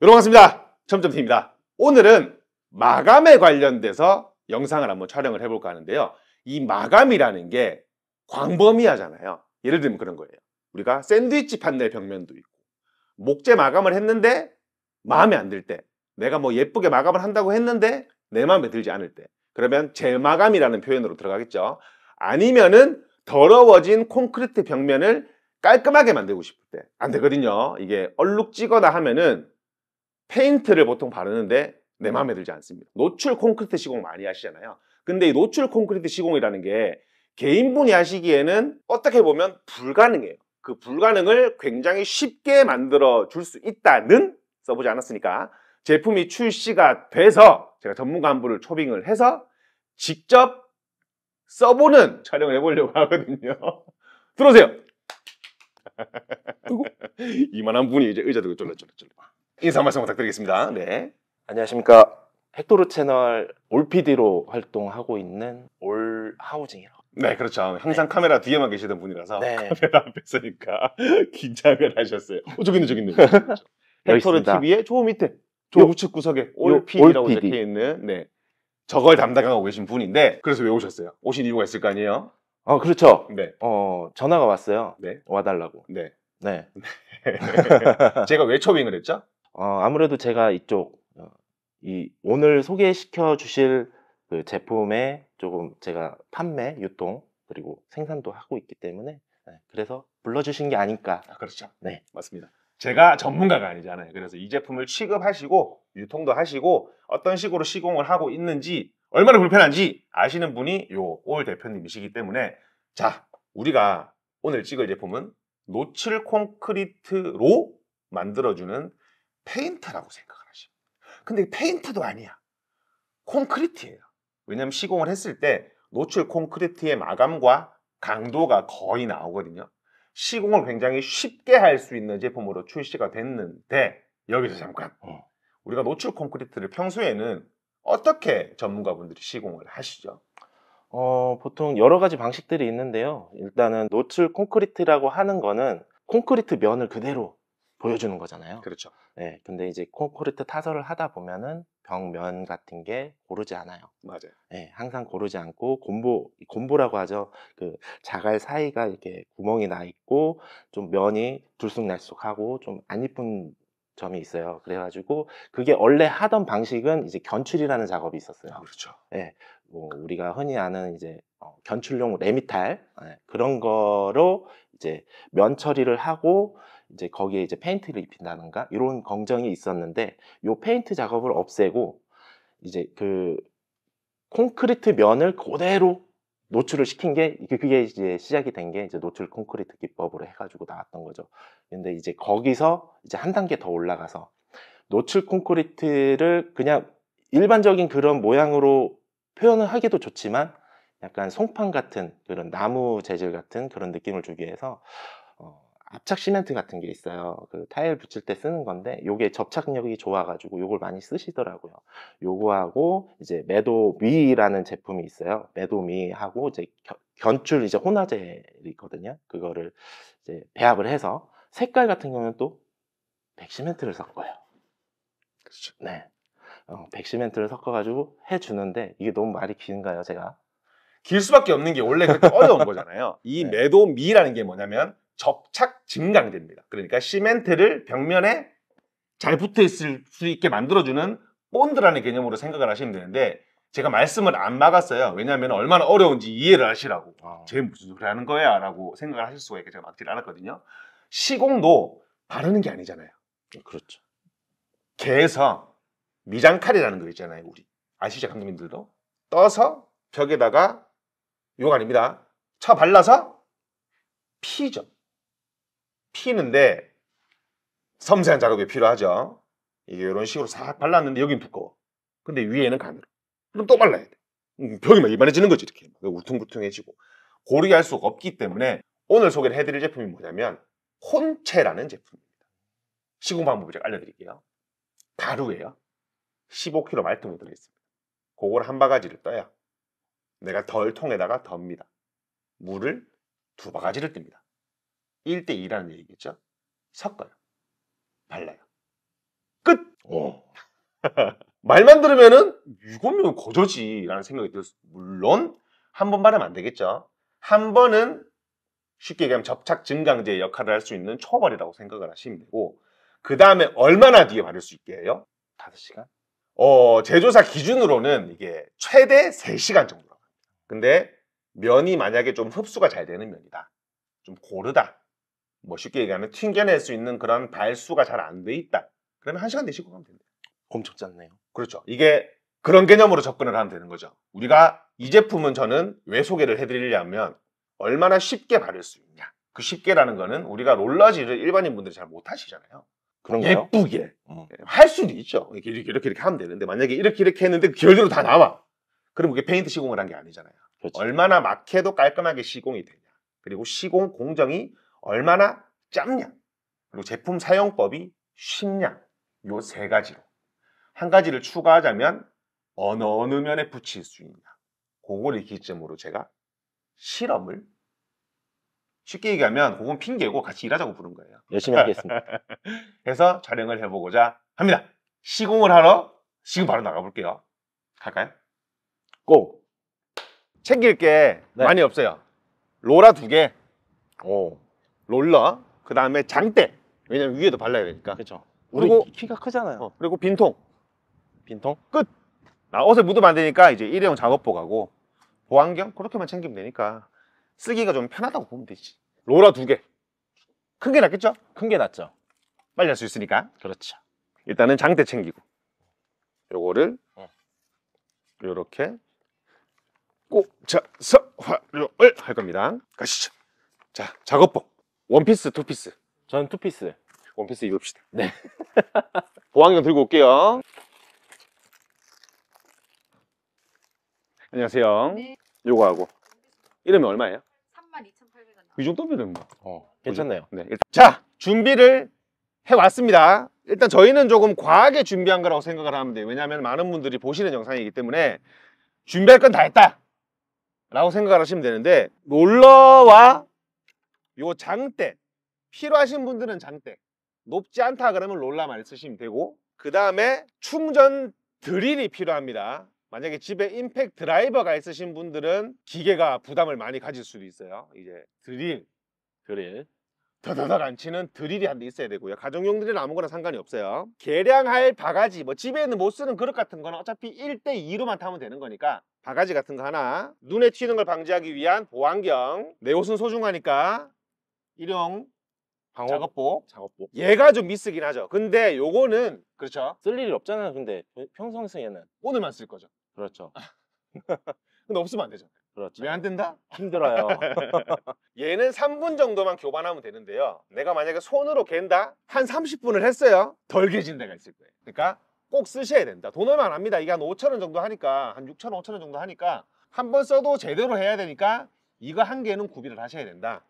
여러분 반갑습니다. 점점T입니다. 오늘은 마감에 관련돼서 영상을 한번 촬영을 해볼까 하는데요. 이 마감이라는 게 광범위하잖아요. 예를 들면 그런 거예요. 우리가 샌드위치 판넬 벽면도 있고 목재 마감을 했는데 마음에 안 들 때, 내가 뭐 예쁘게 마감을 한다고 했는데 내 마음에 들지 않을 때, 그러면 재마감이라는 표현으로 들어가겠죠. 아니면은 더러워진 콘크리트 벽면을 깔끔하게 만들고 싶을 때 안 되거든요. 이게 얼룩지거나 하면은 페인트를 보통 바르는데 내 마음에 들지 않습니다. 노출 콘크리트 시공 많이 하시잖아요. 근데 이 노출 콘크리트 시공이라는 게 개인분이 하시기에는 어떻게 보면 불가능해요. 그 불가능을 굉장히 쉽게 만들어 줄 수 있다는 써보지 않았으니까 제품이 출시가 돼서 제가 전문가 한 분을 초빙을 해서 직접 써보는 촬영을 해보려고 하거든요. 들어오세요. 이만한 분이 이제 의자 들고 쫄래쫄래쫄래 인사 말씀 부탁드리겠습니다. 네. 안녕하십니까. 헥토르 채널 올피디로 활동하고 있는 올하우징이라고 네, 그렇죠. 네. 항상 카메라 뒤에만 계시던 분이라서 네. 카메라 앞에 서니까 긴장을 하셨어요. 어, 저기 있네, 저기 있네. 헥토르 있습니다. TV의 저 밑에, 저 요- 우측 구석에 올 PD라고 올 PD. 적혀 있는 네 저걸 담당하고 계신 분인데 그래서 왜 오셨어요? 오신 이유가 있을 거 아니에요? 어, 그렇죠. 네, 어, 전화가 왔어요. 네. 와달라고. 네. 네. 제가 왜 초빙을 했죠? 어, 아무래도 제가 이쪽, 어, 이, 오늘 소개시켜 주실 그 제품에 조금 제가 판매, 유통 그리고 생산도 하고 있기 때문에 네, 그래서 불러주신 게 아닐까. 아, 그렇죠. 네, 맞습니다. 제가 전문가가 아니잖아요. 그래서 이 제품을 취급하시고 유통도 하시고 어떤 식으로 시공을 하고 있는지 얼마나 불편한지 아시는 분이 요 올 대표님이시기 때문에 자 우리가 오늘 찍을 제품은 노출 콘크리트로 만들어주는 페인트라고 생각을 하시면 근데 페인트도 아니야 콘크리트예요 왜냐하면 시공을 했을 때 노출 콘크리트의 마감과 강도가 거의 나오거든요. 시공을 굉장히 쉽게 할 수 있는 제품으로 출시가 됐는데 여기서 잠깐 어. 우리가 노출 콘크리트를 평소에는 어떻게 전문가분들이 시공을 하시죠? 어, 보통 여러 가지 방식들이 있는데요. 일단은 노출 콘크리트라고 하는 거는 콘크리트 면을 그대로 보여주는 거잖아요. 그렇죠. 네, 근데 이제 콘크리트 타설을 하다 보면은 병면 같은 게 고르지 않아요. 맞아요. 네, 항상 고르지 않고 곰보 곰보라고 하죠. 그 자갈 사이가 이렇게 구멍이 나 있고 좀 면이 들쑥날쑥하고 좀 안 이쁜 점이 있어요. 그래가지고 그게 원래 하던 방식은 이제 견출이라는 작업이 있었어요. 아, 그렇죠. 네, 뭐 우리가 흔히 아는 이제 어, 견출용 레미탈 네, 그런 거로 이제 면 처리를 하고 이제 거기에 이제 페인트를 입힌다든가 이런 걱정이 있었는데 이 페인트 작업을 없애고 이제 그 콘크리트 면을 그대로 노출을 시킨 게 그게 이제 시작이 된 게 이제 노출 콘크리트 기법으로 해가지고 나왔던 거죠. 근데 이제 거기서 이제 한 단계 더 올라가서 노출 콘크리트를 그냥 일반적인 그런 모양으로 표현을 하기도 좋지만 약간 송판 같은 그런 나무 재질 같은 그런 느낌을 주기 위해서 압착 시멘트 같은 게 있어요. 그 타일 붙일 때 쓰는 건데 요게 접착력이 좋아가지고 요걸 많이 쓰시더라고요. 요거하고 이제 매도미라는 제품이 있어요. 매도미하고 이제 견출 이제 혼화제이거든요. 그거를 이제 배합을 해서 색깔 같은 경우는 또 백시멘트를 섞어요. 그렇죠. 네. 어, 백시멘트를 섞어가지고 해주는데 이게 너무 말이 긴가요, 제가? 길 수밖에 없는 게 원래 그렇게 어려운 거잖아요. 이 네. 매도미라는 게 뭐냐면 접착 증강제입니다. 그러니까 시멘트를 벽면에 잘 붙어 있을 수 있게 만들어주는 본드라는 개념으로 생각을 하시면 되는데 제가 말씀을 안 막았어요. 왜냐하면 얼마나 어려운지 이해를 하시라고. 아. 쟤 무슨 소리 하는 거야? 라고 생각을 하실 수가 있게 제가 막지를 않았거든요. 시공도 바르는 게 아니잖아요. 그렇죠. 개에서 미장칼이라는 거 있잖아요. 우리. 아시죠? 감독님들도? 떠서 벽에다가 요거 아닙니다. 쳐 발라서 피죠. 피는데 섬세한 작업이 필요하죠. 이게 이런 식으로 싹 발랐는데 여긴 두꺼워. 근데 위에는 가늘어. 그럼 또 발라야 돼. 음, 벽이 막 일반해지는 거지 이렇게 그 울퉁불퉁해지고 고르게 할 수가 없기 때문에 오늘 소개를 해드릴 제품이 뭐냐면 혼체라는 제품입니다. 시공 방법을 제가 알려드릴게요. 가루예요. 15kg 말통이 들어있습니다. 그걸 한 바가지를 떠요 내가 덜 통에다가 덥니다. 물을 두 바가지를 뜹니다. 1대2라는 얘기겠죠. 섞어요. 발라요. 끝! 어. 말만 들으면은 이거면 거저지라는 생각이 들었어요. 물론 한 번 바르면 안 되겠죠. 한 번은 쉽게 얘기하면 접착 증강제 역할을 할 수 있는 초벌이라고 생각을 하시면 되고 그 다음에 얼마나 뒤에 바를 수 있게 해요? 5시간? 어, 제조사 기준으로는 이게 최대 3시간 정도라고 합니 근데 면이 만약에 좀 흡수가 잘 되는 면이다. 좀 고르다. 뭐 쉽게 얘기하면 튕겨낼 수 있는 그런 발수가 잘 안 돼 있다. 그러면 한 시간 내시고 가면 된다. 엄청 짧네요. 그렇죠. 이게 그런 개념으로 접근을 하면 되는 거죠. 우리가 이 제품은 저는 왜 소개를 해드리려면 얼마나 쉽게 바를 수 있냐. 그 쉽게라는 거는 우리가 롤러지를 일반인 분들이 잘 못하시잖아요. 그런가요? 예쁘게 어. 할 수도 있죠. 이렇게, 이렇게 이렇게 이렇게 하면 되는데 만약에 이렇게 이렇게 했는데 그 결대로 다 나와. 그럼 그게 페인트 시공을 한 게 아니잖아요. 그렇지. 얼마나 막해도 깔끔하게 시공이 되냐. 그리고 시공 공정이 얼마나 짧냐 그리고 제품 사용법이 쉽냐 요 세 가지로 한 가지를 추가하자면 어느 어느 면에 붙일 수 있냐 그거를 기점으로 제가 실험을 쉽게 얘기하면 그건 핑계고 같이 일하자고 부른 거예요. 열심히 하겠습니다. 해서 촬영을 해보고자 합니다. 시공을 하러 지금 바로 나가볼게요. 갈까요? 고! 챙길 게 네. 많이 없어요. 로라 두 개. 롤러, 그 다음에 장대. 왜냐면 위에도 발라야 되니까. 그렇죠. 그리고 키가 크잖아요. 어, 그리고 빈통. 빈통? 끝. 나 옷에 묻으면 안 되니까 이제 일회용 작업복 하고 보안경 그렇게만 챙기면 되니까 쓰기가 좀 편하다고 보면 되지. 로라 두 개. 큰 게 낫겠죠? 큰 게 낫죠. 빨리 할 수 있으니까. 그렇죠. 일단은 장대 챙기고 요거를 어. 요렇게 꼭 자서 활용을 할 겁니다. 가시죠. 자, 작업복. 원피스, 투피스. 저는 투피스. 원피스 입읍시다. 네. 보안경 들고 올게요. 안녕하세요. 네. 요거 하고. 이름이 얼마예요? 32,800원. 이 정도면은 뭐. 어, 괜찮네요. 네. 일단. 자, 준비를 해왔습니다. 일단 저희는 조금 과하게 준비한 거라고 생각을 하면 돼요. 왜냐하면 많은 분들이 보시는 영상이기 때문에 준비할 건 다 했다. 라고 생각을 하시면 되는데 롤러와 요 장대 필요하신 분들은 장대 높지 않다 그러면 롤라만 쓰시면 되고 그 다음에 충전 드릴이 필요합니다 만약에 집에 임팩 트 드라이버가 있으신 분들은 기계가 부담을 많이 가질 수도 있어요 이제 드릴 드릴 더더덕 안 치는 드릴이 한 대 있어야 되고요 가정용 드릴 아무거나 상관이 없어요 계량할 바가지 뭐 집에는 못 쓰는 그릇 같은 거는 어차피 1대2로만 타면 되는 거니까 바가지 같은 거 하나 눈에 튀는 걸 방지하기 위한 보안경 내 옷은 소중하니까 일용 방어 작업복. 작업복. 얘가 좀 미스긴 하죠. 근데 요거는 그렇죠. 쓸 일이 없잖아요. 근데 평상시에는 오늘만 쓸 거죠. 그렇죠. 근데 없으면 안 되죠. 그렇죠. 왜 안 된다? 힘들어요. 얘는 3분 정도만 교반하면 되는데요. 내가 만약에 손으로 갠다? 한 30분을 했어요. 덜 개진 데가 있을 거예요. 그러니까 꼭 쓰셔야 된다. 돈 얼마 안 합니다. 이게 한 5천 원 정도 하니까 한 6천 원, 5천 원 정도 하니까 한 번 써도 제대로 해야 되니까 이거 한 개는 구비를 하셔야 된다.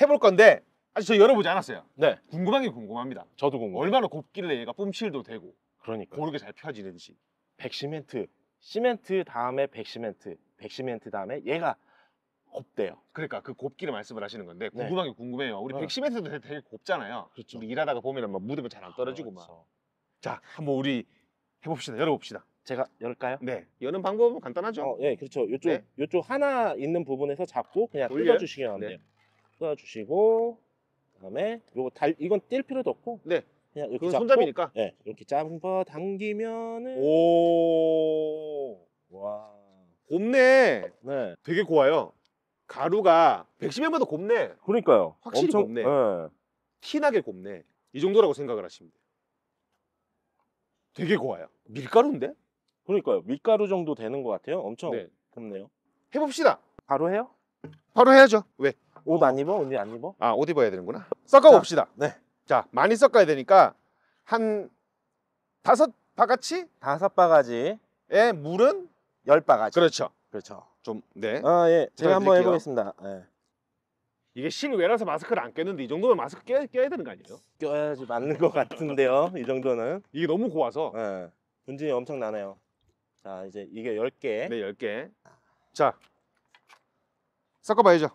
해볼 건데 아직 저 열어보지 않았어요. 네. 궁금한 게 궁금합니다. 저도 궁금. 얼마나 곱길래 얘가 뿜실도 되고 그러니까 고르게 잘 펴지는지. 백시멘트, 시멘트 다음에 백시멘트, 백시멘트 다음에 얘가 곱대요. 그러니까 그 곱기를 말씀을 하시는 건데 네. 궁금한 게 궁금해요. 우리 네. 어. 백시멘트도 되게, 곱잖아요. 그렇죠. 우리 일하다가 보면 막 무드가 잘안 아, 떨어지고 막. 그렇죠. 한번 우리 해봅시다. 열어봅시다. 제가 열까요? 네. 여는 방법은 간단하죠. 어, 예, 그렇죠. 요쪽 네. 요쪽 하나 있는 부분에서 잡고 그냥 올려요? 어주시면 네. 돼요. 꽂아주시고 그다음에 요거 달 이건 뛸 필요도 없고 네. 그냥 이렇게 잡고 손잡이니까. 네, 이렇게 잡아 당기면은 오. 와. 곱네. 네. 되게 고와요. 가루가 110m보다 곱네. 그러니까요. 확실히 엄청- 곱네. 예. 티나게 곱네. 이 정도라고 생각을 하시면 돼요. 되게 고와요. 밀가루인데? 그러니까요. 밀가루 정도 되는 것 같아요. 엄청 네. 곱네요. 해봅시다. 바로 해요? 바로 해야죠. 왜? 옷안 입어? 언니 안 입어? 아옷 입어야 되는구나 섞어 봅시다 네. 자 많이 섞어야 되니까 한 다섯 바가지 다섯 바가지에 물은 열 바가지 그렇죠 그렇죠 좀네 아예 제가 한번 해보겠습니다 예. 이게 실외라서 마스크를 안 꼈는데 이 정도면 마스크 껴야, 껴야 되는 거 아니에요? 껴야지 맞는 것 같은데요 이 정도는 이게 너무 고와서 예. 분진이 엄청 나네요 자 이제 이게 열개 네열개자 섞어봐야죠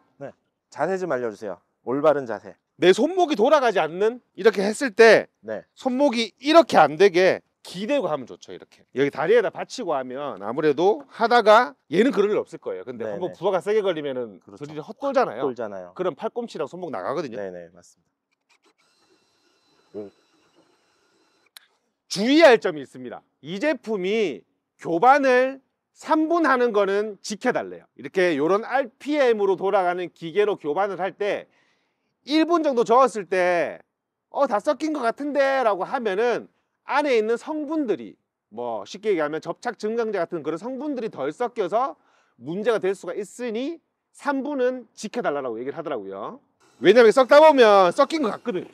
자세 좀 알려주세요. 올바른 자세. 내 손목이 돌아가지 않는 이렇게 했을 때 네. 손목이 이렇게 안 되게 기대고 하면 좋죠 이렇게 여기 다리에다 받치고 하면 아무래도 하다가 얘는 그럴 일 없을 거예요 근데 네네. 한번 네. 부하가 세게 걸리면은 그렇죠. 저리 헛돌잖아요 헛돌잖아요 그럼 팔꿈치랑 손목 나가거든요 네네 네, 맞습니다 주의할 점이 있습니다 이 제품이 교반을 3분하는 거는 지켜달래요. 이렇게 이런 RPM으로 돌아가는 기계로 교반을 할 때 1분 정도 저었을 때 어, 다 섞인 것 같은데 라고 하면은 안에 있는 성분들이 뭐 쉽게 얘기하면 접착 증강제 같은 그런 성분들이 덜 섞여서 문제가 될 수가 있으니 3분은 지켜달라고 얘기를 하더라고요. 왜냐면 섞다 보면 섞인 것 같거든.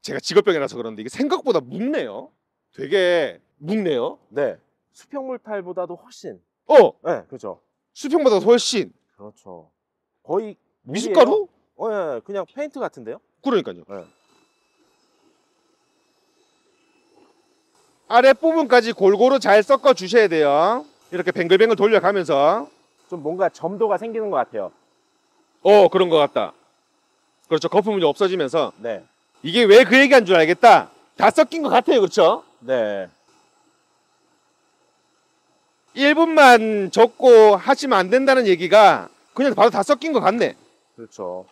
제가 직업병이라서 그런데 이게 생각보다 묵네요. 되게 묵네요. 네. 수평물탈보다도 훨씬 어, 네, 그렇죠. 수평보다 훨씬. 그렇죠. 거의 미숫가루? 어, 예, 예, 그냥 페인트 같은데요? 그러니까요. 네. 아랫부분까지 골고루 잘 섞어 주셔야 돼요. 이렇게 뱅글뱅글 돌려가면서. 좀 뭔가 점도가 생기는 것 같아요. 어, 그런 것 같다. 그렇죠. 거품이 없어지면서. 네. 이게 왜 그 얘기한 줄 알겠다. 다 섞인 것 같아요. 그렇죠? 네. 1분만 적고 하시면 안 된다는 얘기가 그냥 바로 다 섞인 것 같네. 그렇죠.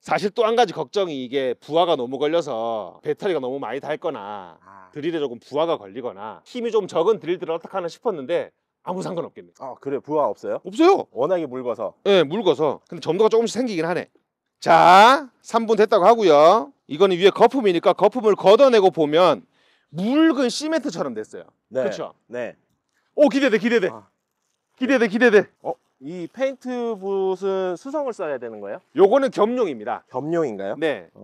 사실 또 한 가지 걱정이 이게 부하가 너무 걸려서 배터리가 너무 많이 닳거나 아. 드릴에 조금 부하가 걸리거나 힘이 좀 적은 드릴들을 어떡 하나 싶었는데 아무 상관 없겠네. 아 그래 부하 없어요? 없어요. 워낙에 묽어서. 예, 네, 묽어서. 근데 점도가 조금씩 생기긴 하네. 자, 3분 됐다고 하고요. 이거는 위에 거품이니까 거품을 걷어내고 보면 묽은 시멘트처럼 됐어요. 네. 그렇죠? 네. 오 기대돼 기대돼. 아. 기대돼 기대돼. 어? 이 페인트 붓은 수성을 써야 되는 거예요? 요거는 겸용입니다. 겸용인가요? 네. 아,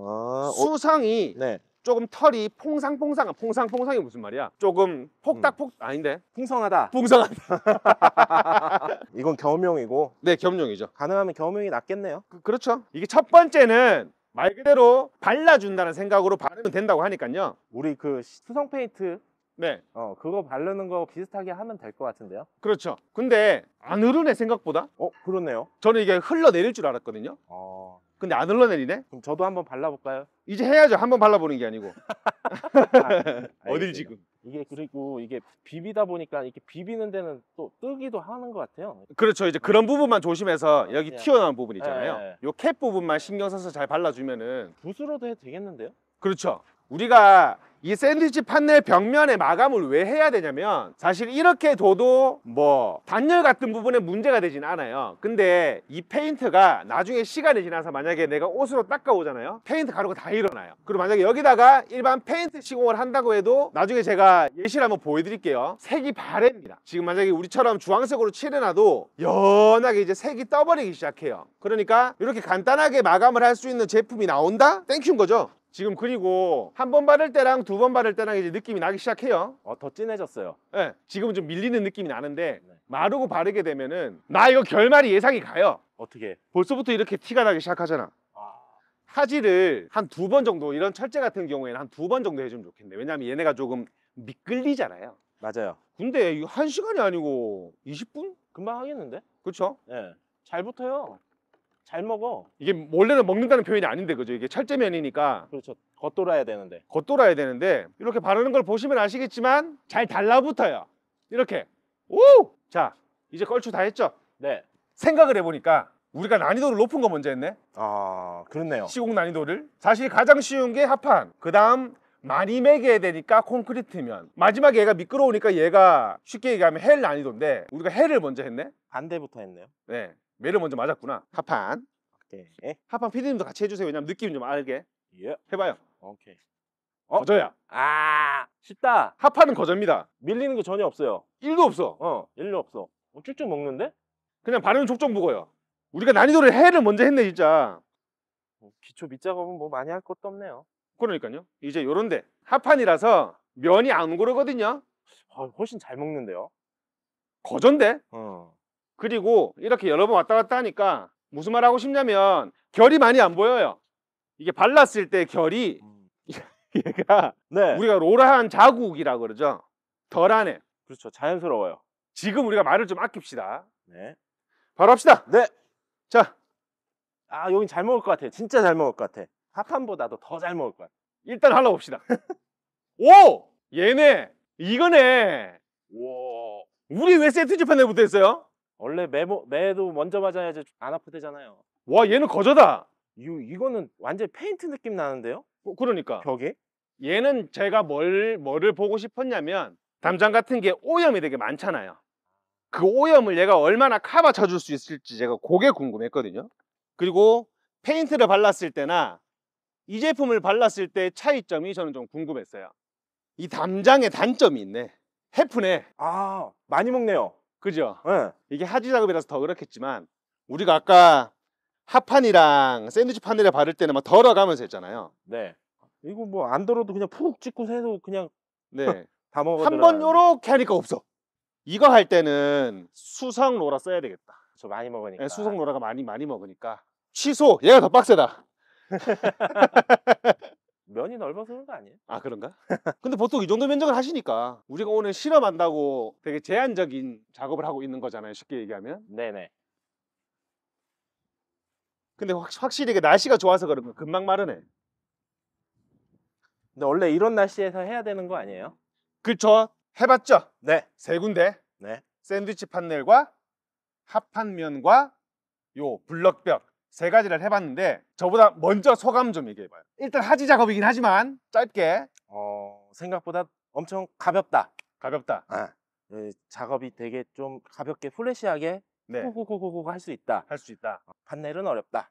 어. 수성이 네. 조금 털이 퐁상퐁상한 퐁상퐁상이 무슨 말이야? 조금 폭닥폭 음. 아닌데 풍성하다. 풍성하다. 이건 겸용이고. 네 겸용이죠. 가능하면 겸용이 낫겠네요. 그, 그렇죠. 이게 첫 번째는 말 그대로 발라준다는 생각으로 바르면 된다고 하니까요. 우리 그 수성 페인트 네. 어 그거 바르는 거 비슷하게 하면 될 것 같은데요. 그렇죠. 근데 안 흐르네 생각보다. 어 그렇네요. 저는 이게 흘러내릴 줄 알았거든요. 어... 근데 안 흘러내리네. 그럼 저도 한번 발라볼까요? 이제 해야죠. 한번 발라보는 게 아니고. 아, 어딜 지금? 이게 그리고 이게 비비다 보니까 이렇게 비비는 데는 또 뜨기도 하는 것 같아요. 그렇죠. 이제 그런 네. 부분만 조심해서 아, 여기 예. 튀어나온 부분 있잖아요. 네. 요캡 부분만 신경 써서 잘 발라주면은 붓으로도 해도 되겠는데요? 그렇죠. 우리가 이 샌드위치 판넬 벽면에 마감을 왜 해야 되냐면 사실 이렇게 둬도 뭐 단열 같은 부분에 문제가 되진 않아요 근데 이 페인트가 나중에 시간이 지나서 만약에 내가 옷으로 닦아오잖아요 페인트 가루가 다 일어나요 그리고 만약에 여기다가 일반 페인트 시공을 한다고 해도 나중에 제가 예시를 한번 보여드릴게요 색이 바래입니다 지금 만약에 우리처럼 주황색으로 칠해놔도 연하게 이제 색이 떠버리기 시작해요 그러니까 이렇게 간단하게 마감을 할 수 있는 제품이 나온다? 땡큐인 거죠 지금 그리고 한 번 바를 때랑 두 번 바를 때랑 이제 느낌이 나기 시작해요. 어, 더 진해졌어요. 네, 예, 지금 좀 밀리는 느낌이 나는데 네. 마르고 바르게 되면은 나 이거 결말이 예상이 가요. 어떻게? 벌써부터 이렇게 티가 나기 시작하잖아. 하지를한 두번 아. 정도 이런 철제 같은 경우에는 한 두 번 정도 해주면 좋겠는데 왜냐하면 얘네가 조금 미끌리잖아요 맞아요 근데 이거 한 시간이 아니고 20분? 금방 하겠는데? 그렇죠? 예. 네. 잘 붙어요 잘 먹어. 이게 원래는 먹는다는 표현이 아닌데 그죠? 이게 철제면이니까 그렇죠. 겉돌아야 되는데. 겉돌아야 되는데 이렇게 바르는 걸 보시면 아시겠지만 잘 달라붙어요. 이렇게. 오! 자, 이제 걸추 다 했죠? 네. 생각을 해보니까 우리가 난이도를 높은 거 먼저 했네. 아, 그렇네요. 시공 난이도를. 사실 가장 쉬운 게 합판. 그다음 많이 매겨야 되니까 콘크리트면 마지막에 얘가 미끄러우니까 얘가 쉽게 얘기하면 헬 난이도인데 우리가 헬을 먼저 했네 반대부터 했네요 네 매를 먼저 맞았구나. 합판 오케이. 하판 피디님도 같이 해주세요. 왜냐면 느낌 좀 알게. 예. 해봐요. 오케이. 어? 거저야. 아 쉽다. 합판은 거저입니다. 밀리는 거 전혀 없어요. 1도 없어. 어1도 없어. 어, 쭉쭉 어, 먹는데? 그냥 바르는 족족먹어요 우리가 난이도를 해를 먼저 했네 진짜. 뭐, 기초 밑작업은 뭐 많이 할 것도 없네요. 그러니까요. 이제 요런데 합판이라서 면이 안 고르거든요. 아, 훨씬 잘 먹는데요. 거전데? 어. 그리고 이렇게 여러 번 왔다 갔다 하니까 무슨 말 하고 싶냐면 결이 많이 안 보여요. 이게 발랐을 때 결이 음. 얘가 네. 우리가 로라한 자국이라 그러죠. 덜하네. 그렇죠. 자연스러워요. 지금 우리가 말을 좀 아낍시다. 네. 바로 합시다. 네. 자. 아, 여긴 잘 먹을 것 같아. 진짜 잘 먹을 것 같아. 하판보다도 더 잘 먹을 것 같아. 일단 하러 봅시다. 오! 얘네! 이거네! 우 와. 우리 왜 세트지판에 붙어있어요? 원래 매모, 매도 먼저 맞아야지 안 아프대잖아요. 와 얘는 거저다. 이, 이거는 완전 페인트 느낌 나는데요? 어, 그러니까 벽에? 얘는 제가 뭘 뭐를 보고 싶었냐면 담장 같은 게 오염이 되게 많잖아요. 그 오염을 얘가 얼마나 커버 쳐줄 수 있을지 제가 그게 궁금했거든요. 그리고 페인트를 발랐을 때나 이 제품을 발랐을 때 차이점이 저는 좀 궁금했어요. 이 담장의 단점이 있네. 해프네. 아 많이 먹네요. 그죠? 네. 이게 하지 작업이라서 더 그렇겠지만 우리가 아까 합판이랑 샌드위치 판넬에 바를 때는 막 덜어가면서 했잖아요. 네. 이거 뭐 안 덜어도 그냥 푹 찍고 해도 그냥 네. 다 먹어. 한번 요렇게 하니까 없어. 이거 할 때는 수성 로라 써야 되겠다. 저 많이 먹으니까. 네, 수성 로라가 많이 많이 먹으니까. 취소 얘가 더 빡세다. 면이 넓어서 그런 거 아니에요? 아 그런가? 근데 보통 이 정도 면적을 하시니까 우리가 오늘 실험한다고 되게 제한적인 작업을 하고 있는 거잖아요 쉽게 얘기하면 네네. 근데 확, 확실히 이게 날씨가 좋아서 그런 거 금방 마르네 근데 원래 이런 날씨에서 해야 되는 거 아니에요? 그렇죠 해봤죠? 네. 세 군데 네. 샌드위치 판넬과 합판면과 요 블럭벽 세 가지를 해봤는데 저보다 먼저 소감 좀 얘기해봐요 일단 하지 작업이긴 하지만 짧게 어, 생각보다 엄청 가볍다 가볍다 아, 네, 작업이 되게 좀 가볍게 플래시하게 네. 할수 있다 할 수 있다 어, 판넬은 어렵다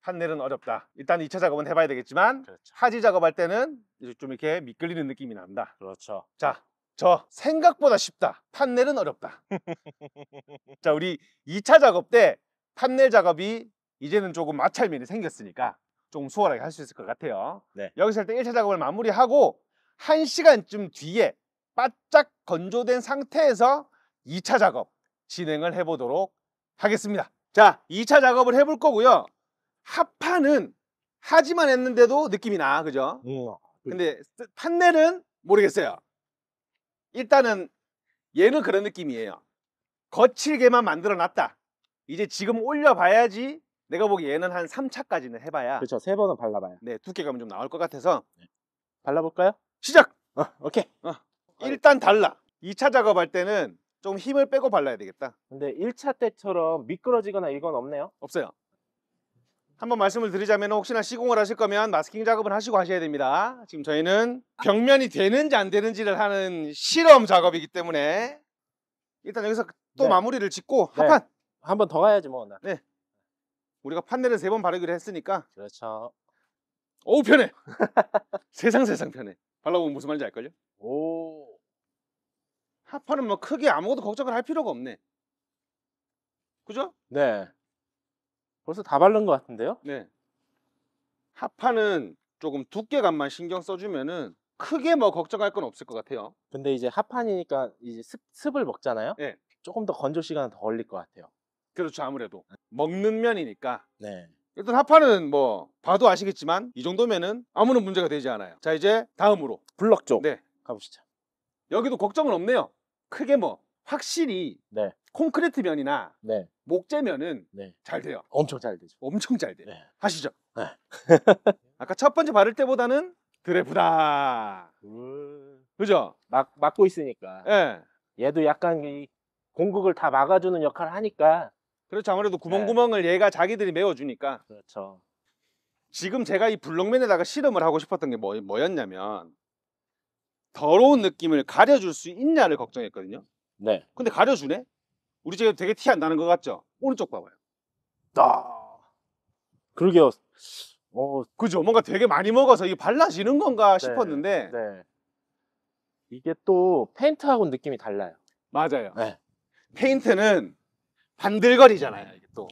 판넬은 어렵다 일단 2차 작업은 해봐야 되겠지만 그렇죠. 하지 작업할 때는 좀 이렇게 미끌리는 느낌이 난다 그렇죠 자저 생각보다 쉽다 판넬은 어렵다 자 우리 2차 작업 때 판넬 작업이 이제는 조금 마찰면이 생겼으니까 조금 수월하게 할 수 있을 것 같아요. 네. 여기서 일단 1차 작업을 마무리하고 1시간쯤 뒤에 바짝 건조된 상태에서 2차 작업 진행을 해보도록 하겠습니다. 자, 2차 작업을 해볼 거고요. 합판은 하지만 했는데도 느낌이 나, 그죠? 근데 판넬은 모르겠어요. 일단은 얘는 그런 느낌이에요. 거칠게만 만들어 놨다. 이제 지금 올려봐야지 내가 보기 얘는 한 3차까지는 해봐야 그렇죠. 세 번은 발라봐야네 두께감이 좀 나올 것 같아서 네. 발라볼까요? 시작! 어, 오케이. 어, 아, 일단 달라 2차 작업할 때는 좀 힘을 빼고 발라야 되겠다 근데 1차 때처럼 미끄러지거나 이건 없네요. 없어요 한번 말씀을 드리자면 혹시나 시공을 하실 거면 마스킹 작업을 하시고 하셔야 됩니다 지금 저희는 벽면이 되는지 안 되는지를 하는 실험 작업이기 때문에 일단 여기서 또 네. 마무리를 짓고 네. 합판 한번 더 가야지 뭐. 나. 네. 우리가 판넬을 세 번 바르기로 했으니까 그렇죠. 어 편해. 세상 세상 편해. 발라보면 무슨 말인지 알걸요? 오. 하판은 뭐 크게 아무것도 걱정을 할 필요가 없네. 그죠? 네. 벌써 다 바른 것 같은데요? 네. 하판은 조금 두께감만 신경 써주면은 크게 뭐 걱정할 건 없을 것 같아요. 근데 이제 하판이니까 이제 습, 습을 먹잖아요. 네. 조금 더 건조 시간은 더 걸릴 것 같아요. 그렇죠 아무래도 네. 먹는 면이니까 네. 일단 하파는 뭐 봐도 아시겠지만 이 정도면은 아무런 문제가 되지 않아요. 자 이제 다음으로 블럭 쪽네 가보시죠. 여기도 걱정은 없네요. 크게 뭐 확실히 네. 콘크리트 면이나 네. 목재 면은 네. 잘 돼요. 엄청 잘 되죠. 엄청 잘 돼요. 네. 하시죠. 네. 아까 첫 번째 바를 때보다는 드래프다. 음. 그죠? 막 막고 있으니까 예. 얘도 약간 이 공극을 다 막아주는 역할을 하니까 그렇죠. 아무래도 네. 구멍구멍을 얘가 자기들이 메워주니까. 그렇죠. 지금 제가 이 블록맨에다가 실험을 하고 싶었던 게 뭐, 뭐였냐면 더러운 느낌을 가려줄 수 있냐를 걱정했거든요. 네. 근데 가려주네? 우리 지금 되게 티 안 나는 것 같죠? 오른쪽 봐봐요. 아. 그러게요. 어, 그죠? 뭔가 되게 많이 먹어서 이게 발라지는 건가 네. 싶었는데 네. 이게 또 페인트하고 느낌이 달라요. 맞아요. 네. 페인트는 반들거리잖아요. 이게 또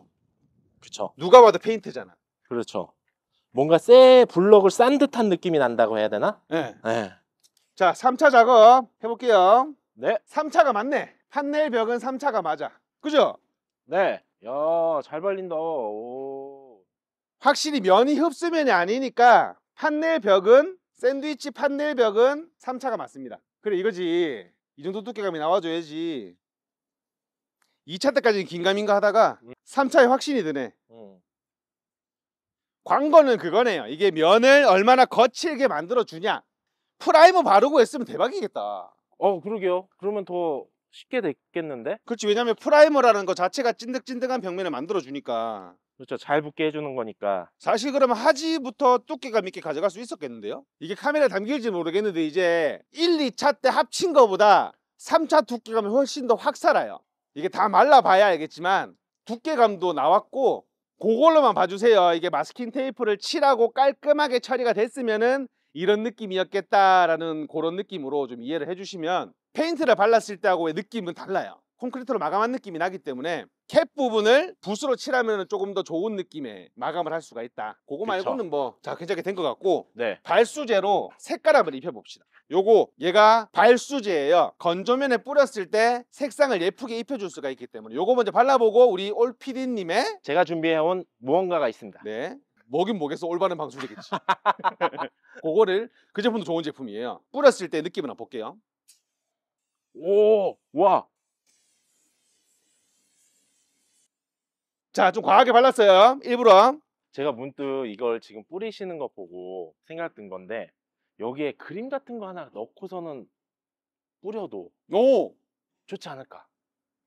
그렇죠. 누가 봐도 페인트잖아. 그렇죠. 뭔가 쇠 블럭을 싼 듯한 느낌이 난다고 해야 되나? 네. 네. 자, 3차 작업 해볼게요. 네. 3차가 맞네. 판넬 벽은 3차가 맞아. 그죠? 네. 야, 잘 발린다. 오. 확실히 면이 흡수면이 아니니까 판넬 벽은 샌드위치 판넬 벽은 3차가 맞습니다. 그래 이거지. 이 정도 두께감이 나와줘야지. 2차 때까지는 긴가민가 하다가 3차에 음. 확신이 드네 음. 광고는 그거네요 이게 면을 얼마나 거칠게 만들어 주냐 프라이머 바르고 했으면 대박이겠다 어 그러게요 그러면 더 쉽게 됐겠는데 그렇지 왜냐면 프라이머라는 거 자체가 찐득찐득한 벽면을 만들어 주니까 그렇죠 잘 붙게 해주는 거니까 사실 그러면 하지부터 두께감 있게 가져갈 수 있었겠는데요 이게 카메라에 담길지 모르겠는데 이제 1, 2차 때 합친 거보다 3차 두께감이 훨씬 더 확 살아요 이게 다 말라봐야 알겠지만 두께감도 나왔고 그걸로만 봐주세요. 이게 마스킹 테이프를 칠하고 깔끔하게 처리가 됐으면은 이런 느낌이었겠다라는 그런 느낌으로 좀 이해를 해주시면 페인트를 발랐을 때하고의 느낌은 달라요. 콘크리트로 마감한 느낌이 나기 때문에 캡 부분을 붓으로 칠하면 조금 더 좋은 느낌의 마감을 할 수가 있다 그거 말고는 뭐자 괜찮게 된 것 같고 네. 발수제로 색깔 한번 입혀봅시다 요거 얘가 발수제예요 건조면에 뿌렸을 때 색상을 예쁘게 입혀줄 수가 있기 때문에 요거 먼저 발라보고 우리 올피디님의 제가 준비해온 무언가가 있습니다 네 먹인 먹에서 올바른 방수제겠지 그거를 그 제품도 좋은 제품이에요 뿌렸을 때 느낌을 한번 볼게요 오와 자, 좀 과하게 발랐어요. 일부러. 제가 문득 이걸 지금 뿌리시는 거 보고 생각든 건데 여기에 그림 같은 거 하나 넣고서는 뿌려도 오! 좋지 않을까?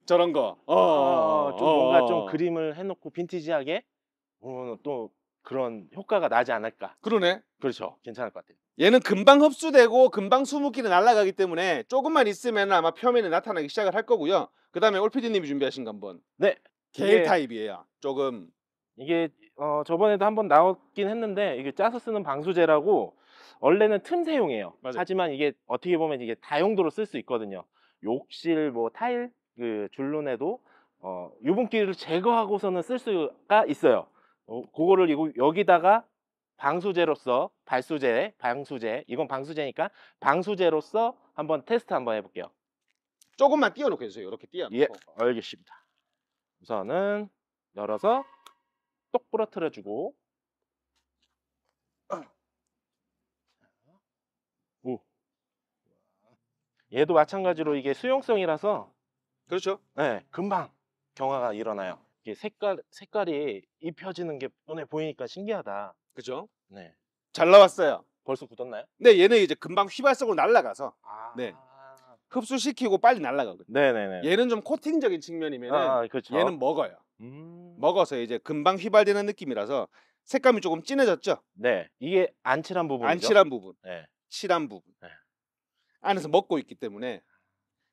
저런 거. 어, 어, 좀 뭔가 좀 어. 그림을 해놓고 빈티지하게 어, 또 그런 효과가 나지 않을까? 그러네. 그렇죠. 괜찮을 것 같아요. 얘는 금방 흡수되고 금방 수분기는 날아가기 때문에 조금만 있으면 아마 표면에 나타나기 시작을 할 거고요. 그 다음에 올피디님이 준비하신 거 한번. 네. 겔 예. 타입이에요. 조금 이게 어, 저번에도 한번 나왔긴 했는데 이게 짜서 쓰는 방수제라고 원래는 틈새용이에요. 맞아요. 하지만 이게 어떻게 보면 이게 다용도로 쓸 수 있거든요. 욕실 뭐 타일 그 줄눈에도 어, 유분기를 제거하고서는 쓸 수가 있어요. 어, 그거를 이거 여기다가 방수제로서 발수제, 방수제 이건 방수제니까 방수제로서 한번 테스트 한번 해볼게요. 조금만 띄워놓고 해주세요. 이렇게 띄워놓고. 예, 알겠습니다. 우선은 열어서 똑 부러뜨려주고 오. 얘도 마찬가지로 이게 수용성이라서 그렇죠. 네, 금방 경화가 일어나요. 이게 색깔 색깔이 입혀지는 게 눈에 보이니까 신기하다. 그죠? 네. 잘 나왔어요. 벌써 굳었나요? 네, 얘는 이제 금방 휘발성으로 날아가서 아. 네 흡수시키고 빨리 날아가거든요. 네네네. 얘는 좀 코팅적인 측면이면 아, 아, 그렇죠. 얘는 먹어요. 음... 먹어서 이제 금방 휘발되는 느낌이라서 색감이 조금 진해졌죠. 네. 이게 안 칠한 부분이죠. 안 칠한 부분. 네. 칠한 부분. 네. 안에서 먹고 있기 때문에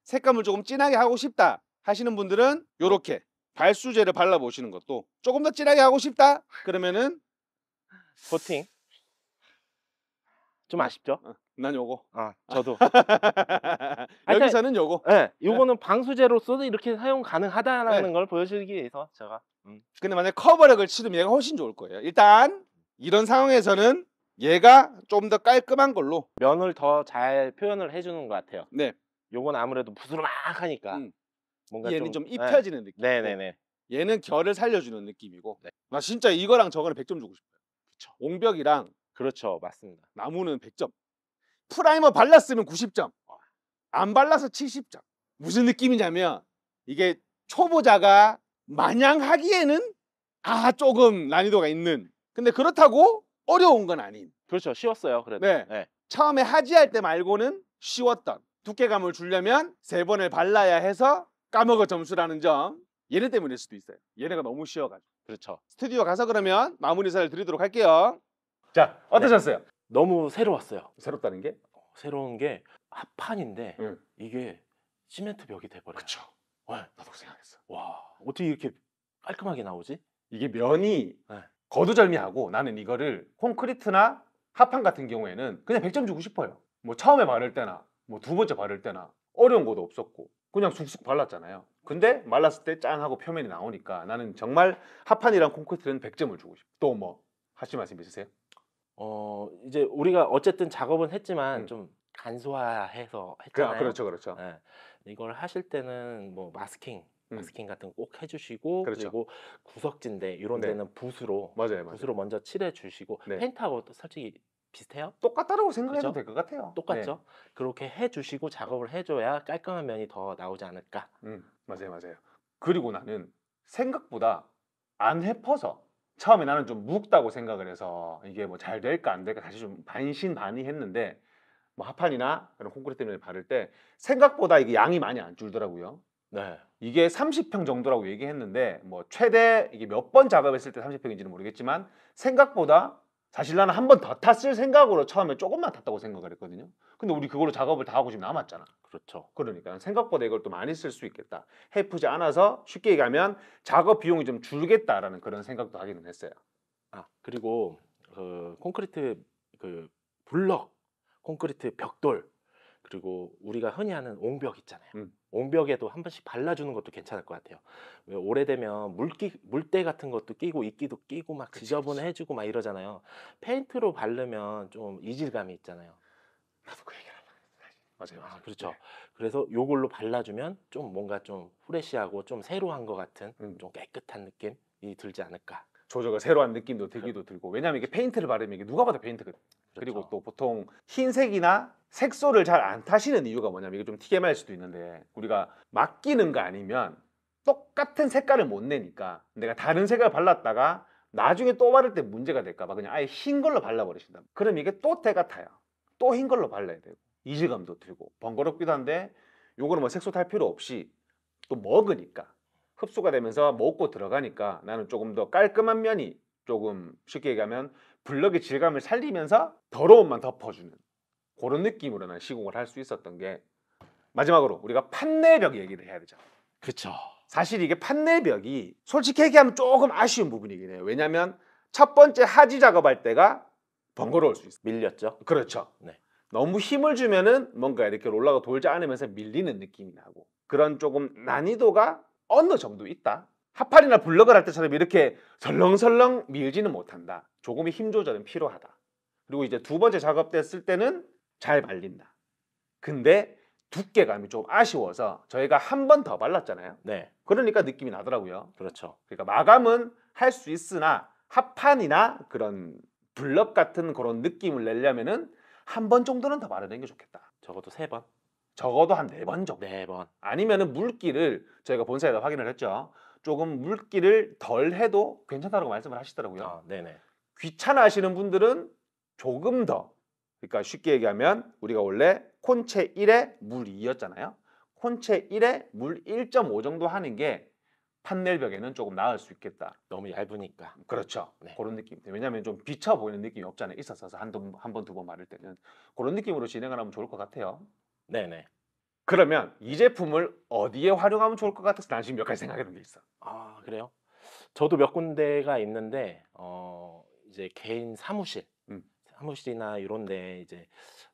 색감을 조금 진하게 하고 싶다 하시는 분들은 요렇게 발수제를 발라 보시는 것도 조금 더 진하게 하고 싶다 그러면은 코팅 좀 아쉽죠? 어. 난 요거. 아, 아. 저도. 아, 그러니까 여기서는 요거. 네, 요거는 방수제로서도 이렇게 사용 가능하다는 네. 걸 보여주기 위해서 제가. 음. 근데 만약 커버력을 치르면 얘가 훨씬 좋을 거예요. 일단 이런 상황에서는 얘가 좀 더 깔끔한 걸로 면을 더 잘 표현을 해주는 것 같아요. 네. 요건 아무래도 부스막하니까 음. 뭔가 얘는 좀, 좀 예. 입혀지는 네. 느낌. 네네네. 얘는 결을 살려주는 느낌이고. 네. 나 진짜 이거랑 저거는 100점 주고 싶어요. 그쵸. 옹벽이랑 그렇죠, 맞습니다. 나무는 100점. 프라이머 발랐으면 90점. 안 발라서 70점. 무슨 느낌이냐면 이게 초보자가 마냥 하기에는 아 조금 난이도가 있는. 근데 그렇다고 어려운 건 아닌. 그렇죠. 쉬웠어요. 그래도. 네. 네. 처음에 하지할 때 말고는 쉬웠던 두께감을 주려면 세 번을 발라야 해서 까먹어 점수라는 점. 얘네 때문일 수도 있어요. 얘네가 너무 쉬워가지고. 그렇죠. 스튜디오 가서 그러면 마무리 사를 드리도록 할게요. 자, 네. 어떠셨어요? 네. 너무 새로웠어요. 새롭다는 게? 새로운 게 합판인데 응. 이게 시멘트 벽이 돼버렸죠그 나도 생각했어. 와 어떻게 이렇게 깔끔하게 나오지? 이게 면이 네. 거두절미하고 나는 이거를 콘크리트나 합판 같은 경우에는 그냥 100점 주고 싶어요. 뭐 처음에 바를 때나 뭐 두 번째 바를 때나 어려운 것도 없었고 그냥 쑥쑥 발랐잖아요. 근데 말랐을 때짠 하고 표면이 나오니까 나는 정말 합판이랑 콘크리트는 100점을 주고 싶어. 또뭐 하실 말씀 있으세요? 어 이제 우리가 어쨌든 작업은 했지만 음. 좀 간소화해서 그, 아, 했잖아요. 아, 그렇죠, 그렇죠. 예. 이걸 하실 때는 뭐 마스킹, 음. 마스킹 같은 거 꼭 해주시고 그렇죠. 리고 구석진데 이런 네. 데는 붓으로 맞아요, 맞아요. 붓으로 먼저 칠해주시고 네. 페인트하고 솔직히 비슷해요? 똑같다고 생각해도 그렇죠? 될것 같아요. 똑같죠? 네. 그렇게 해주시고 작업을 해줘야 깔끔한 면이 더 나오지 않을까. 음, 맞아요, 맞아요. 그리고 나는 생각보다 안 헤퍼서 처음에 나는 좀 묵다고 생각을 해서 이게 뭐 잘 될까 안 될까 다시 좀 반신반의했는데 뭐 하판이나 그런 콘크리트 때문에 바를 때 생각보다 이게 양이 많이 안 줄더라고요. 네. 이게 30평 정도라고 얘기했는데 뭐 최대 이게 몇 번 작업했을 때 30평인지는 모르겠지만 생각보다 사실 나는 한 번 더 탔을 생각으로 처음에 조금만 탔다고 생각을 했거든요. 근데 우리 그걸로 작업을 다 하고 지금 남았잖아. 그렇죠. 그러니까 생각보다 이걸 또 많이 쓸 수 있겠다. 해프지 않아서 쉽게 얘기하면 작업 비용이 좀 줄겠다라는 그런 생각도 하기는 했어요. 아 그리고 그 콘크리트 그 블럭, 콘크리트 벽돌 그리고 우리가 흔히 하는 옹벽 있잖아요. 음. 옹벽에도 한 번씩 발라주는 것도 괜찮을 것 같아요. 왜 오래되면 물기 물때 같은 것도 끼고 이끼도 끼고 막 그치, 지저분해지고 막 이러잖아요. 페인트로 바르면 좀 이질감이 있잖아요. 나도 그 얘기를 하려고 맞아요. 아, 그렇죠. 네. 그래서 요걸로 발라주면 좀 뭔가 좀 후레쉬하고 좀 새로한 것 같은 음. 좀 깨끗한 느낌이 들지 않을까. 조저가 새로운 느낌도 네. 들기도 들고 왜냐면 이게 페인트를 바르면 이게 누가 봐도 페인트거든. 그리고 그렇죠. 또 보통 흰색이나 색소를 잘 안 타시는 이유가 뭐냐면 이게 좀 TMI일 수도 있는데 우리가 맡기는 거 아니면 똑같은 색깔을 못 내니까 내가 다른 색깔 발랐다가 나중에 또 바를 때 문제가 될까봐 그냥 아예 흰 걸로 발라버리신다 그럼 이게 또 때가 타요 또 흰 걸로 발라야 되고 이질감도 들고 번거롭기도 한데 요거는 뭐 색소 탈 필요 없이 또 먹으니까 흡수가 되면서 먹고 들어가니까 나는 조금 더 깔끔한 면이 조금 쉽게 얘기하면 블럭의 질감을 살리면서 더러움만 덮어주는 그런 느낌으로 는 시공을 할 수 있었던 게 마지막으로 우리가 판내벽 얘기를 해야 되죠. 그렇죠. 사실 이게 판내벽이 솔직히 얘기하면 조금 아쉬운 부분이긴 해요. 왜냐하면 첫 번째 하지 작업할 때가 번거로울 수 있어요. 밀렸죠. 그렇죠. 네. 너무 힘을 주면은 뭔가 이렇게 롤러가 돌지 않으면서 밀리는 느낌이 나고 그런 조금 난이도가 어느 정도 있다. 하팔이나 블럭을 할 때처럼 이렇게 설렁설렁 밀지는 못한다. 조금의 힘 조절은 필요하다. 그리고 이제 두 번째 작업 됐을 때는 잘 말린다. 근데 두께감이 좀 아쉬워서 저희가 한 번 더 발랐잖아요. 네. 그러니까 느낌이 나더라고요. 그렇죠. 그러니까 마감은 할 수 있으나 합판이나 그런 블럭 같은 그런 느낌을 내려면은 한 번 정도는 더 바르는 게 좋겠다. 적어도 세 번. 적어도 한 네 번 정도. 네 번. 아니면은 물기를 저희가 본사에다 확인을 했죠. 조금 물기를 덜 해도 괜찮다고 말씀을 하시더라고요. 아, 네네. 귀찮아하시는 분들은 조금 더 그러니까 쉽게 얘기하면 우리가 원래 콘체 1에 물 2였잖아요. 콘체 1에 물 1.5 정도 하는 게 판넬벽에는 조금 나을 수 있겠다. 너무 얇으니까. 그렇죠. 네. 그런 느낌. 왜냐하면 좀 비쳐 보이는 느낌이 없잖아요. 있어서 었 한번 두번 한 번, 마를 때는 그런 느낌으로 진행을 하면 좋을 것 같아요. 네네. 그러면 이 제품을 어디에 활용하면 좋을 것 같아서 난 지금 몇 가지 생각했는게 있어. 아 그래요? 저도 몇 군데가 있는데 어 이제 개인 사무실, 음. 사무실이나 이런데 이제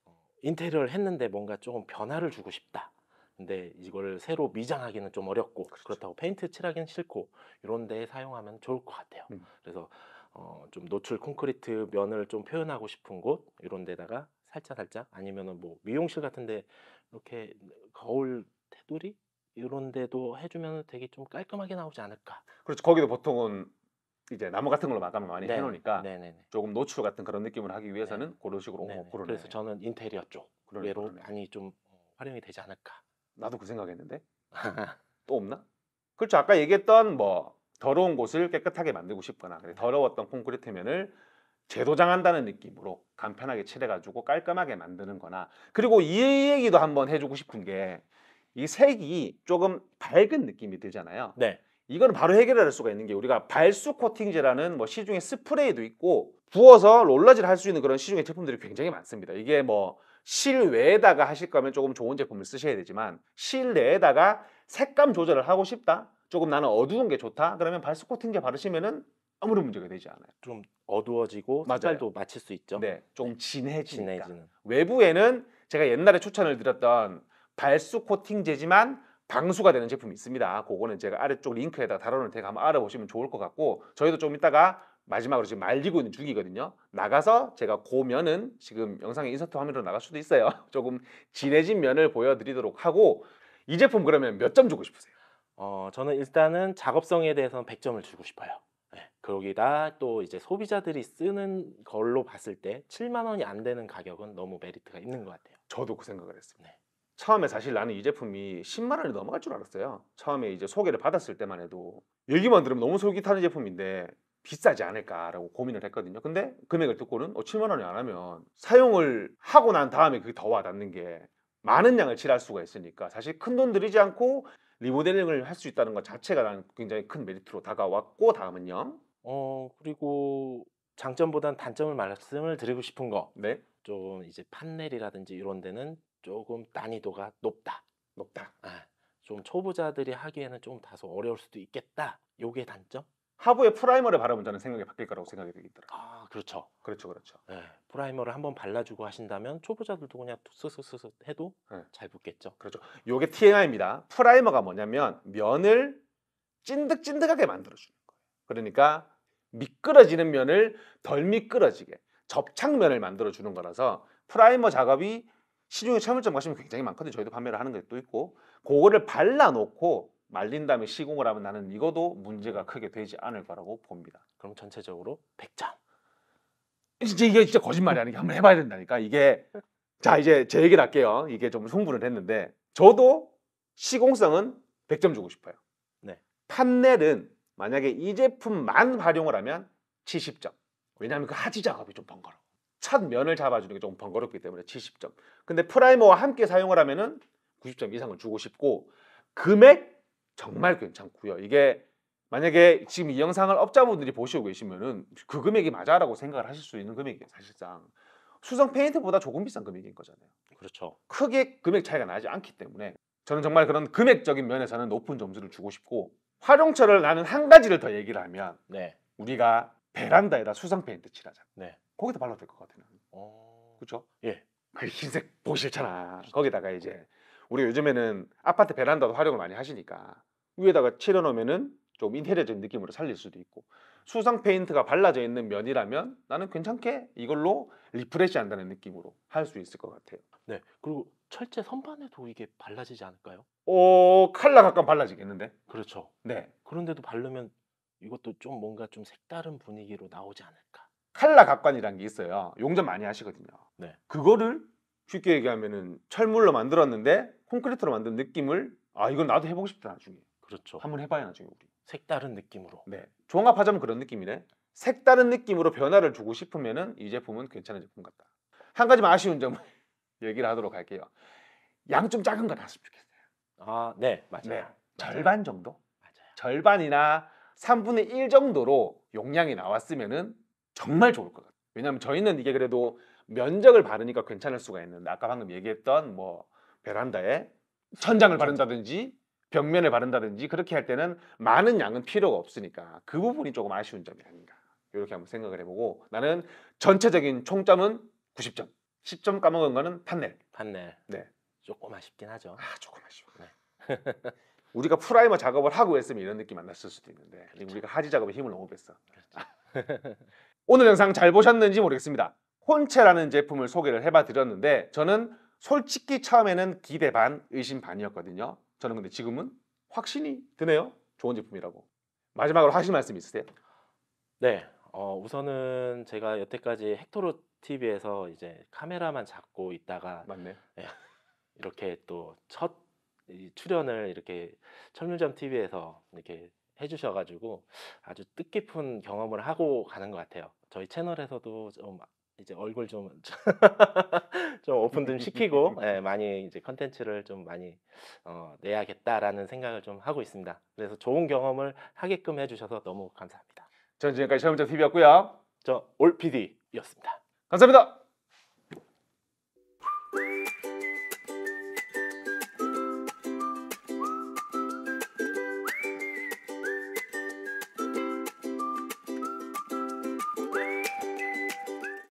어, 인테리어를 했는데 뭔가 조금 변화를 주고 싶다. 근데 이걸 새로 미장하기는 좀 어렵고 그렇죠. 그렇다고 페인트 칠하기는 싫고 이런데 사용하면 좋을 것 같아요. 음. 그래서 어, 좀 노출 콘크리트 면을 좀 표현하고 싶은 곳 이런 데다가 살짝 살짝 아니면은 뭐 미용실 같은데 이렇게 거울 테두리 이런 데도 해주면 되게 좀 깔끔하게 나오지 않을까. 그렇죠. 거기도 보통은 이제 나무 같은 걸로 마감을 많이 네. 해놓으니까 네네네. 조금 노출 같은 그런 느낌을 하기 네. 위해서는 그런 식으로 네네. 고 그래서 저는 인테리어 쪽 외로 그러네. 많이 좀 활용이 되지 않을까. 나도 그 생각했는데 또 없나? 그렇죠. 아까 얘기했던 뭐 더러운 곳을 깨끗하게 만들고 싶거나 더러웠던 콘크리트 면을 재도장한다는 느낌으로 간편하게 칠해가지고 깔끔하게 만드는 거나 그리고 이 얘기도 한번 해주고 싶은 게 이 색이 조금 밝은 느낌이 들잖아요. 네. 이건 바로 해결할 수가 있는 게 우리가 발수 코팅제라는 뭐 시중에 스프레이도 있고 부어서 롤러질 할 수 있는 그런 시중에 제품들이 굉장히 많습니다. 이게 뭐 실외에다가 하실 거면 조금 좋은 제품을 쓰셔야 되지만 실내에다가 색감 조절을 하고 싶다. 조금 나는 어두운 게 좋다. 그러면 발수 코팅제 바르시면은 아무런 문제가 되지 않아요. 좀 어두워지고 맞아 색깔도 맞출 수 있죠. 네, 조 네, 진해지니까. 진해지는. 외부에는 제가 옛날에 추천을 드렸던 발수 코팅 재지만 방수가 되는 제품이 있습니다. 그거는 제가 아래쪽 링크에다 달아놓을 테니까 한번 알아보시면 좋을 것 같고 저희도 좀 이따가 마지막으로 지금 말리고 있는 중이거든요. 나가서 제가 그 면은 지금 영상의 인서트 화면으로 나갈 수도 있어요. 조금 진해진 면을 보여드리도록 하고 이 제품 그러면 몇 점 주고 싶으세요? 어, 저는 일단은 작업성에 대해서는 100점을 주고 싶어요. 거기다 또 이제 소비자들이 쓰는 걸로 봤을 때 7만 원이 안 되는 가격은 너무 메리트가 있는 것 같아요. 저도 그 생각을 했습니다. 네. 처음에 사실 나는 이 제품이 10만 원이 넘어갈 줄 알았어요. 처음에 이제 소개를 받았을 때만 해도 얘기만 들으면 너무 속이 타는 제품인데 비싸지 않을까라고 고민을 했거든요. 근데 금액을 듣고는 어, 7만 원이 안 하면 사용을 하고 난 다음에 그게 더 와닿는 게 많은 양을 칠할 수가 있으니까 사실 큰 돈 들이지 않고 리모델링을 할 수 있다는 것 자체가 나는 굉장히 큰 메리트로 다가왔고 다음은요. 어, 그리고 장점보다는 단점을 말씀을 드리고 싶은 거. 네. 좀 이제 판넬이라든지 이런 데는 조금 난이도가 높다. 높다. 아, 좀 초보자들이 하기에는 좀 다소 어려울 수도 있겠다. 요게 단점? 하부에 프라이머를 바르면 저는 생각이 바뀔 거라고 생각이 들더라고요. 아, 그렇죠. 그렇죠, 그렇죠. 예, 프라이머를 한번 발라주고 하신다면 초보자들도 그냥 스스스스 해도 네. 잘 붙겠죠. 그렇죠. 요게 TMI입니다. 프라이머가 뭐냐면 면을 찐득찐득하게 만들어주는 그러니까 미끄러지는 면을 덜 미끄러지게 접착면을 만들어 주는 거라서 프라이머 작업이 시중에 채물점 가시면 굉장히 많거든요. 저희도 판매를 하는 것도 있고 그거를 발라놓고 말린 다음에 시공을 하면 나는 이것도 문제가 크게 되지 않을 거라고 봅니다. 그럼 전체적으로 100점. 이제 이게 진짜 거짓말이 아닌 게 한번 해봐야 된다니까 이게 자 이제 제 얘기를 할게요. 이게 좀 흥분을 했는데 저도 시공성은 100점 주고 싶어요. 네. 판넬은 만약에 이 제품만 활용을 하면 70점. 왜냐하면 그 하지 작업이 좀 번거로워. 첫 면을 잡아주는 게 좀 번거롭기 때문에 70점. 근데 프라이머와 함께 사용을 하면은 90점 이상을 주고 싶고 금액 정말 괜찮고요. 이게 만약에 지금 이 영상을 업자분들이 보시고 계시면은 그 금액이 맞아라고 생각을 하실 수 있는 금액이에요. 사실상 수성 페인트보다 조금 비싼 금액인 거잖아요. 그렇죠. 크게 금액 차이가 나지 않기 때문에 저는 정말 그런 금액적인 면에서는 높은 점수를 주고 싶고 활용처를 나는 한 가지를 더 얘기를 하면 네. 우리가 베란다에다 수상 페인트 칠하자. 네. 거기다 발라도 될 것 같아요. 어... 그렇죠? 예. 그 흰색 보실잖아. 네. 거기다가 네. 이제 우리 요즘에는 아파트 베란다도 활용을 많이 하시니까 위에다가 칠해놓으면은 좀 인테리어적인 느낌으로 살릴 수도 있고 수상 페인트가 발라져 있는 면이라면 나는 괜찮게 이걸로 리프레시 한다는 느낌으로 할 수 있을 것 같아요. 네. 그리고 철제 선반에도 이게 발라지지 않을까요? 어, 칼라 가끔 발라지겠는데? 그렇죠. 네. 그런데도 바르면 이것도 좀 뭔가 좀 색다른 분위기로 나오지 않을까? 칼라 각관이란게 있어요. 용접 많이 하시거든요. 네. 그거를 쉽게 얘기하면은 철물로 만들었는데 콘크리트로 만든 느낌을 아 이건 나도 해보고 싶다 나중에. 그렇죠. 한번 해봐야 나중에 우리. 색다른 느낌으로. 네. 종합하자면 그런 느낌이네. 색다른 느낌으로 변화를 주고 싶으면이 제품은 괜찮은 제품 같다. 한가지 아쉬운 점을 얘기를 하도록 할게요. 양 좀 작은 거 나왔으면 좋겠어요. 아, 네, 맞아요. 네, 절반 정도? 맞아요. 절반이나 3분의 1 정도로 용량이 나왔으면 정말 좋을 것 같아요. 왜냐하면 저희는 이게 그래도 면적을 바르니까 괜찮을 수가 있는데 아까 방금 얘기했던 뭐 베란다에 천장을 바른다든지 벽면을 바른다든지 그렇게 할 때는 많은 양은 필요가 없으니까 그 부분이 조금 아쉬운 점이 아닌가 이렇게 한번 생각을 해보고 나는 전체적인 총점은 90점 10점 까먹은 거는 판넬 판넬 네 조금 아쉽긴 하죠 아 조금 아쉬워 네. 우리가 프라이머 작업을 하고 했으면 이런 느낌 안 났을 수도 있는데 그렇죠. 우리가 하지 작업에 힘을 너무 뺐어 그렇죠. 아. 오늘 영상 잘 보셨는지 모르겠습니다 혼체라는 제품을 소개를 해 봐 드렸는데 저는 솔직히 처음에는 기대 반 의심 반이었거든요 저는 근데 지금은 확신이 드네요. 좋은 제품이라고. 마지막으로 하실 말씀 있으세요? 네. 어, 우선은 제가 여태까지 헥토로 TV에서 이제 카메라만 잡고 있다가 맞네. 예, 이렇게 또 첫 출연을 이렇게 철물점 TV에서 이렇게 해주셔가지고 아주 뜻깊은 경험을 하고 가는 것 같아요. 저희 채널에서도 좀 이제 얼굴 좀 좀 오픈 좀 음. 시키고 예, 많이 이제 컨텐츠를 좀 많이 어, 내야겠다라는 생각을 좀 하고 있습니다. 그래서 좋은 경험을 하게끔 해주셔서 너무 감사합니다. 저 지금까지 시험자 TV였고요. 저 올PD였습니다. 감사합니다.